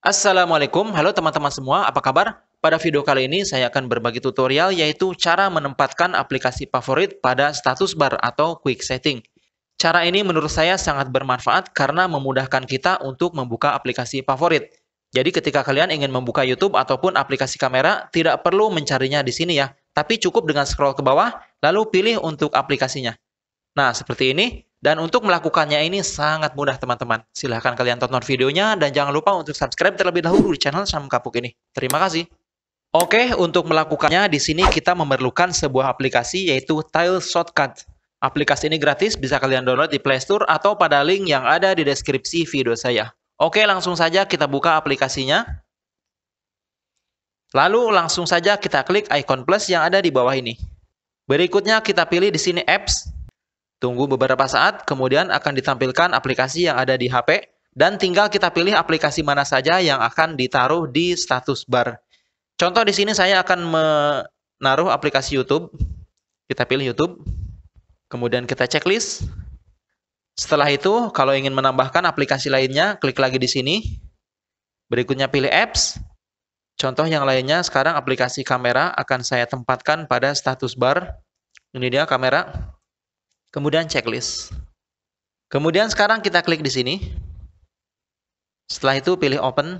Assalamualaikum, halo teman-teman semua, apa kabar? Pada video kali ini saya akan berbagi tutorial yaitu cara menempatkan aplikasi favorit pada status bar atau quick setting. Cara ini menurut saya sangat bermanfaat karena memudahkan kita untuk membuka aplikasi favorit. Jadi ketika kalian ingin membuka YouTube ataupun aplikasi kamera, tidak perlu mencarinya di sini ya, tapi cukup dengan scroll ke bawah, lalu pilih untuk aplikasinya. Nah, seperti ini, dan untuk melakukannya ini sangat mudah teman-teman. Silahkan kalian tonton videonya dan jangan lupa untuk subscribe terlebih dahulu di channel Sam Kapuk ini. Terima kasih. Oke, untuk melakukannya di sini kita memerlukan sebuah aplikasi yaitu Tile Shortcut. Aplikasi ini gratis, bisa kalian download di Play Store atau pada link yang ada di deskripsi video saya. Oke, langsung saja kita buka aplikasinya. Lalu langsung saja kita klik icon plus yang ada di bawah ini. Berikutnya kita pilih di sini apps Tunggu beberapa saat, kemudian akan ditampilkan aplikasi yang ada di HP, dan tinggal kita pilih aplikasi mana saja yang akan ditaruh di status bar. Contoh di sini saya akan menaruh aplikasi YouTube. Kita pilih YouTube, kemudian kita checklist. Setelah itu, kalau ingin menambahkan aplikasi lainnya, klik lagi di sini. Berikutnya pilih apps. Contoh yang lainnya, sekarang aplikasi kamera akan saya tempatkan pada status bar. Ini dia kamera. Kemudian checklist. Kemudian sekarang kita klik di sini. Setelah itu pilih open.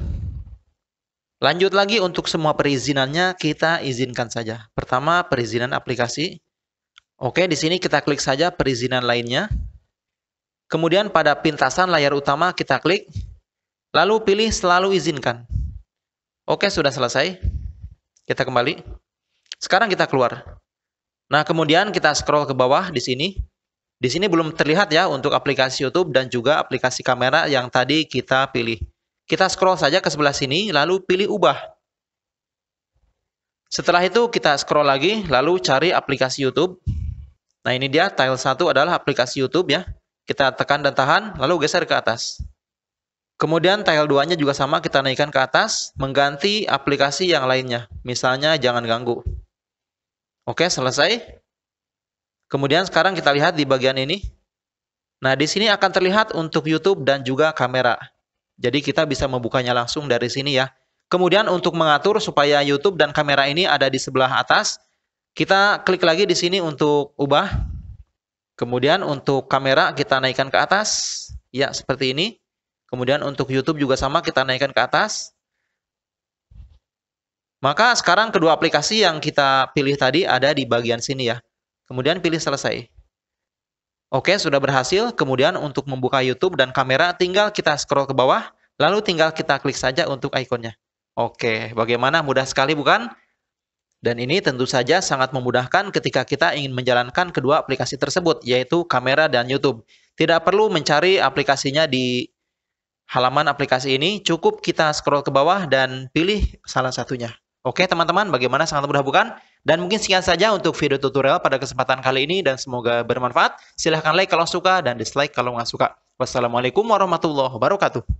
Lanjut lagi untuk semua perizinannya kita izinkan saja. Pertama perizinan aplikasi. Oke, di sini kita klik saja perizinan lainnya. Kemudian pada pintasan layar utama kita klik. Lalu pilih selalu izinkan. Oke, sudah selesai. Kita kembali. Sekarang kita keluar. Nah, kemudian kita scroll ke bawah di sini. Di sini belum terlihat ya untuk aplikasi YouTube dan juga aplikasi kamera yang tadi kita pilih. Kita scroll saja ke sebelah sini, lalu pilih ubah. Setelah itu kita scroll lagi, lalu cari aplikasi YouTube. Nah ini dia, tile 1 adalah aplikasi YouTube ya. Kita tekan dan tahan, lalu geser ke atas. Kemudian tile 2-nya juga sama, kita naikkan ke atas, mengganti aplikasi yang lainnya. Misalnya jangan ganggu. Oke, selesai. Kemudian sekarang kita lihat di bagian ini. Nah, di sini akan terlihat untuk YouTube dan juga kamera. Jadi kita bisa membukanya langsung dari sini ya. Kemudian untuk mengatur supaya YouTube dan kamera ini ada di sebelah atas, kita klik lagi di sini untuk ubah. Kemudian untuk kamera kita naikkan ke atas. Ya, seperti ini. Kemudian untuk YouTube juga sama kita naikkan ke atas. Maka sekarang kedua aplikasi yang kita pilih tadi ada di bagian sini ya. Kemudian pilih selesai. Oke, sudah berhasil. Kemudian untuk membuka YouTube dan kamera, tinggal kita scroll ke bawah, lalu tinggal kita klik saja untuk ikonnya. Oke, bagaimana? Mudah sekali bukan? Dan ini tentu saja sangat memudahkan ketika kita ingin menjalankan kedua aplikasi tersebut, yaitu kamera dan YouTube. Tidak perlu mencari aplikasinya di halaman aplikasi ini, cukup kita scroll ke bawah dan pilih salah satunya. Oke teman-teman, bagaimana sangat mudah bukan? Dan mungkin sekian saja untuk video tutorial pada kesempatan kali ini dan semoga bermanfaat. Silahkan like kalau suka dan dislike kalau nggak suka. Wassalamualaikum warahmatullahi wabarakatuh.